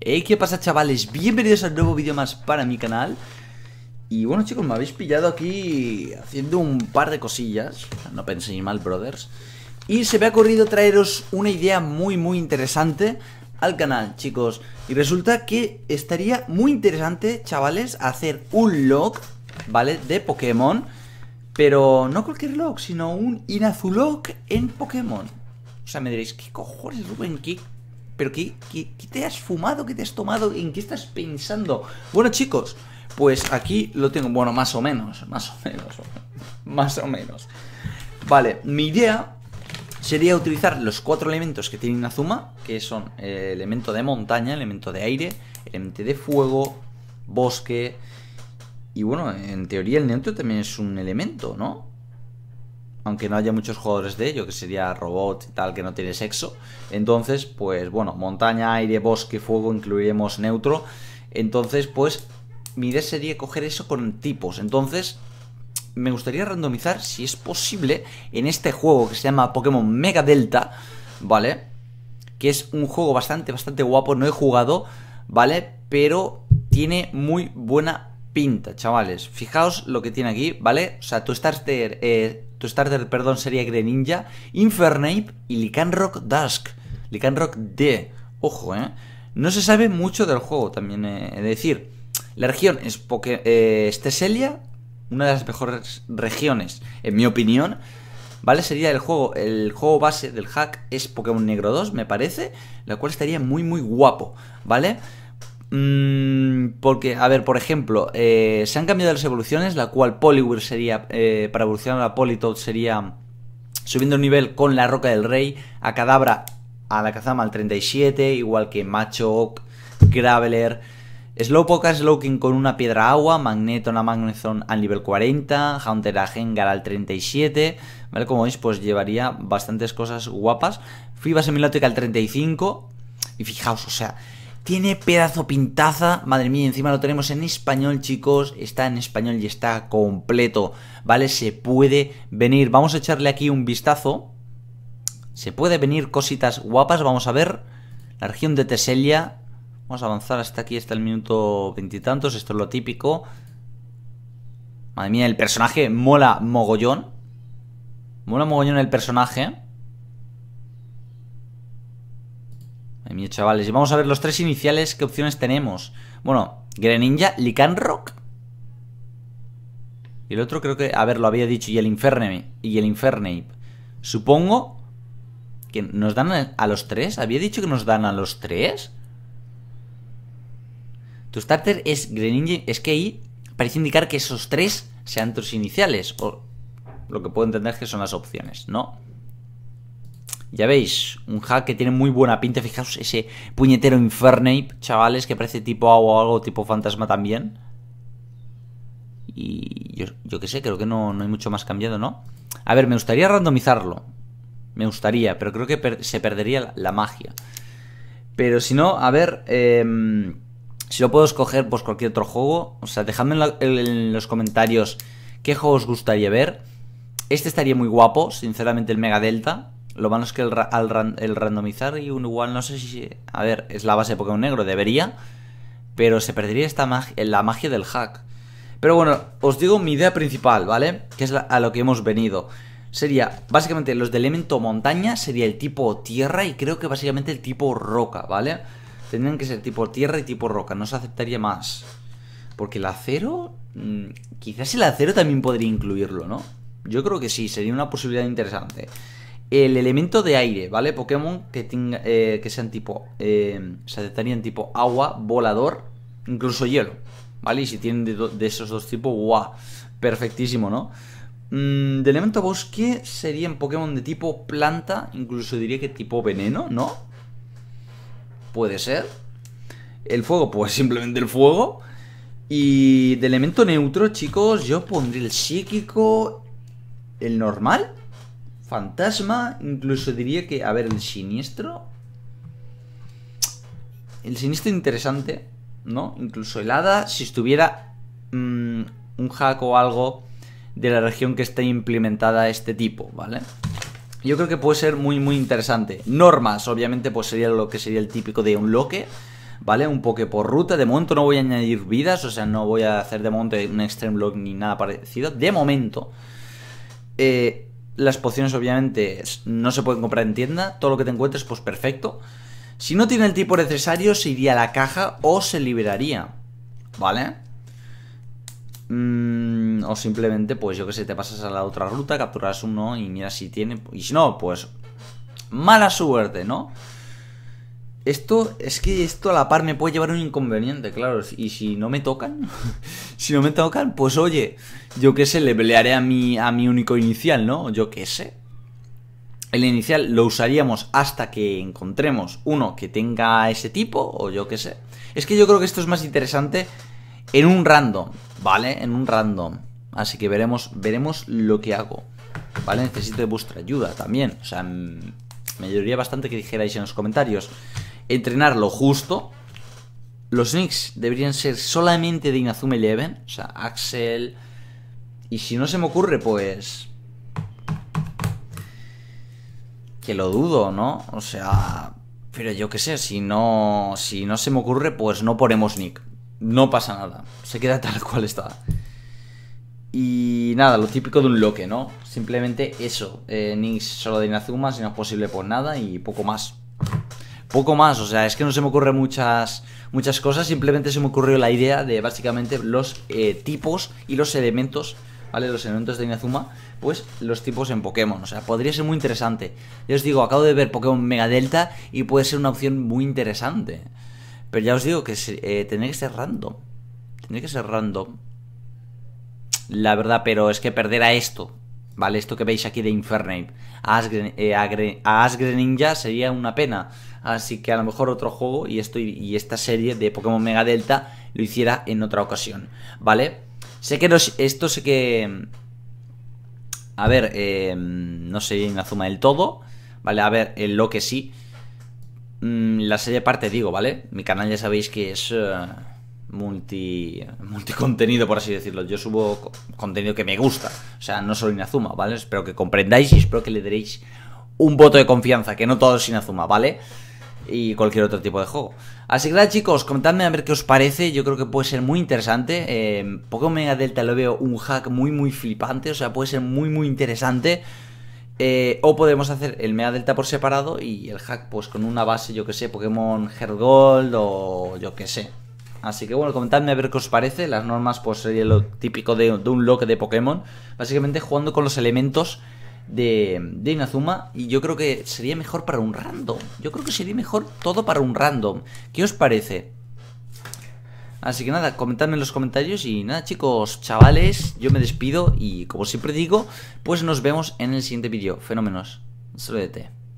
Hey, eh, ¿qué pasa chavales? Bienvenidos al nuevo vídeo más para mi canal Y bueno chicos, me habéis pillado aquí haciendo un par de cosillas No penséis mal, brothers Y se me ha ocurrido traeros una idea muy muy interesante al canal, chicos Y resulta que estaría muy interesante, chavales, hacer un log, ¿vale? De Pokémon Pero no cualquier log, sino un Inazulog en Pokémon O sea, me diréis, ¿qué cojones, Rubén? ¿Qué ¿Pero qué, te has fumado? ¿Qué te has tomado? ¿En qué estás pensando? Bueno, chicos, pues aquí lo tengo. Bueno, más o menos, más o menos. Más o menos. Vale, mi idea sería utilizar los cuatro elementos que tiene Inazuma, que son eh, elemento de montaña, elemento de aire, elemento de fuego, bosque. Y bueno, en teoría el neutro también es un elemento, ¿no? aunque no haya muchos jugadores de ello, que sería robot y tal, que no tiene sexo. Entonces, pues bueno, montaña, aire, bosque, fuego, incluiremos neutro. Entonces, pues mi idea sería coger eso con tipos. Entonces, me gustaría randomizar, si es posible, en este juego que se llama Pokémon Mega Delta, ¿vale? Que es un juego bastante, bastante guapo, no he jugado, ¿vale? Pero tiene muy buena pinta, chavales. Fijaos lo que tiene aquí, ¿vale? O sea, tú estás... Eh, tu starter, perdón, sería Greninja, Infernape y Licanrock Dusk. Licanrock D. Ojo, ¿eh? No se sabe mucho del juego, también es eh, decir. La región es Poké eh, este una de las mejores regiones, en mi opinión. ¿Vale? Sería el juego, el juego base del hack es Pokémon Negro 2, me parece, la cual estaría muy, muy guapo, ¿vale? vale Mm, porque, a ver, por ejemplo, eh, se han cambiado las evoluciones, la cual Poliwhirl sería, eh, para evolucionar a Politoad sería subiendo un nivel con la Roca del Rey, a Cadabra a la Kazama al 37, igual que Macho Graveler, Slowpoke a Slowking con una piedra agua, Magneton a Magneton al nivel 40, Hunter a Hengar al 37, ¿vale? Como veis, pues llevaría bastantes cosas guapas. Fibas Semilotic al 35, y fijaos, o sea, tiene pedazo pintaza, madre mía, encima lo tenemos en español, chicos, está en español y está completo, ¿vale? Se puede venir, vamos a echarle aquí un vistazo. Se puede venir cositas guapas, vamos a ver. La región de Teselia, vamos a avanzar hasta aquí, hasta el minuto veintitantos, esto es lo típico. Madre mía, el personaje mola mogollón. Mola mogollón el personaje. chavales. Y vamos a ver los tres iniciales, qué opciones tenemos. Bueno, Greninja, Licanrock. Y el otro creo que, a ver, lo había dicho, y el Infernape. Y el Infernape. Supongo que nos dan a los tres. ¿Había dicho que nos dan a los tres? Tu starter es Greninja. Es que ahí parece indicar que esos tres sean tus iniciales. O lo que puedo entender que son las opciones, ¿no? Ya veis, un hack que tiene muy buena pinta. Fijaos ese puñetero Infernape, chavales, que parece tipo agua o algo, tipo fantasma también. Y yo, que qué sé, creo que no, no, hay mucho más cambiado, ¿no? A ver, me gustaría randomizarlo. Me gustaría, pero creo que se perdería la, magia. Pero si no, a ver... Em, si lo puedo escoger, pues cualquier otro juego. O sea, dejadme en, en los comentarios qué juego os gustaría ver. Este estaría muy guapo, sinceramente, el Mega Delta. Lo malo es que el, al randomizar y un igual, no sé si... A ver, es la base de Pokémon negro, debería. Pero se perdería esta la magia del hack. Pero bueno, os digo mi idea principal, ¿vale? Que es a lo que hemos venido. Sería, básicamente, los de elemento montaña sería el tipo tierra y creo que básicamente el tipo roca, ¿vale? Tendrían que ser tipo tierra y tipo roca, no se aceptaría más. Porque el acero... Mm, quizás el acero también podría incluirlo, ¿no? Yo creo que sí, sería una posibilidad interesante el elemento de aire, ¿vale? Pokémon que, tenga, eh, que sean tipo. Eh, se aceptarían tipo agua, volador, incluso hielo, ¿vale? Y si tienen de, esos dos tipos, ¡guau! Perfectísimo, ¿no? Mm, de elemento bosque serían Pokémon de tipo planta, incluso diría que tipo veneno, ¿no? Puede ser. El fuego, pues simplemente el fuego. Y de elemento neutro, chicos, yo pondré el psíquico. ¿El normal? Fantasma, incluso diría que, a ver, el siniestro. El siniestro interesante, ¿no? Incluso helada si estuviera mm, un hack o algo de la región que esté implementada este tipo, ¿vale? Yo creo que puede ser muy, muy interesante. Normas, obviamente, pues sería lo que sería el típico de un loque. ¿vale? Un poke por ruta. De momento no voy a añadir vidas, o sea, no voy a hacer de momento un extreme block ni nada parecido. De momento. Eh, las pociones obviamente no se pueden comprar en tienda, todo lo que te encuentres pues perfecto. Si no tiene el tipo necesario se iría a la caja o se liberaría, ¿vale? Mm, o simplemente pues yo que sé, te pasas a la otra ruta, capturas uno y miras si tiene... Y si no, pues mala suerte, ¿no? Esto, es que esto a la par me puede llevar un inconveniente, claro. Y si no me tocan, si no me tocan, pues oye, yo qué sé, le pelearé a mi, a mi único inicial, ¿no? Yo qué sé. El inicial lo usaríamos hasta que encontremos uno que tenga ese tipo, o yo qué sé. Es que yo creo que esto es más interesante en un random, ¿vale? En un random. Así que veremos, veremos lo que hago. ¿Vale? Necesito de vuestra ayuda también. O sea, me ayudaría bastante que dijerais en los comentarios entrenar lo justo. Los Knicks deberían ser solamente de Inazuma Eleven, o sea, Axel. Y si no se me ocurre, pues. Que lo dudo, ¿no? O sea. Pero yo qué sé, si no. Si no se me ocurre, pues no ponemos Nick. No pasa nada. Se queda tal cual está. Y nada, lo típico de un loque, ¿no? Simplemente eso. Eh, solo de Inazuma, si no es posible, pues nada y poco más poco más, o sea, es que no se me ocurren muchas, muchas cosas, simplemente se me ocurrió la idea de básicamente los eh, tipos y los elementos, ¿vale? Los elementos de Inazuma, pues los tipos en Pokémon, o sea, podría ser muy interesante. Ya os digo, acabo de ver Pokémon Mega Delta y puede ser una opción muy interesante. Pero ya os digo que eh, tendría que ser random, tendría que ser random. La verdad, pero es que perder a esto, ¿vale? Esto que veis aquí de Infernape. Eh, a Asgre, Ninja sería una pena. Así que a lo mejor otro juego y, y esta serie de Pokémon Mega Delta lo hiciera en otra ocasión, ¿vale? Sé que esto sé que... A ver, eh, no sé en la suma del todo, ¿vale? A ver, en lo que sí... Mm, la serie parte digo, ¿vale? Mi canal ya sabéis que es... Eh, multi multicontenido, por así decirlo. Yo subo contenido que me gusta. O sea, no solo Inazuma, ¿vale? Espero que comprendáis y espero que le deréis un voto de confianza, que no todo es Inazuma, ¿vale? Y cualquier otro tipo de juego. Así que nada, chicos, comentadme a ver qué os parece. Yo creo que puede ser muy interesante. Eh, Pokémon Mega Delta lo veo un hack muy, muy flipante. O sea, puede ser muy, muy interesante. Eh, o podemos hacer el Mega Delta por separado y el hack, pues con una base, yo que sé, Pokémon Hergold o yo que sé, Así que bueno, comentadme a ver qué os parece. Las normas, pues sería lo típico de, un lock de Pokémon. Básicamente jugando con los elementos de, Inazuma. Y yo creo que sería mejor para un random. Yo creo que sería mejor todo para un random. ¿Qué os parece? Así que nada, comentadme en los comentarios y nada chicos, chavales, yo me despido y como siempre digo, pues nos vemos en el siguiente vídeo. Fenómenos. Saludete.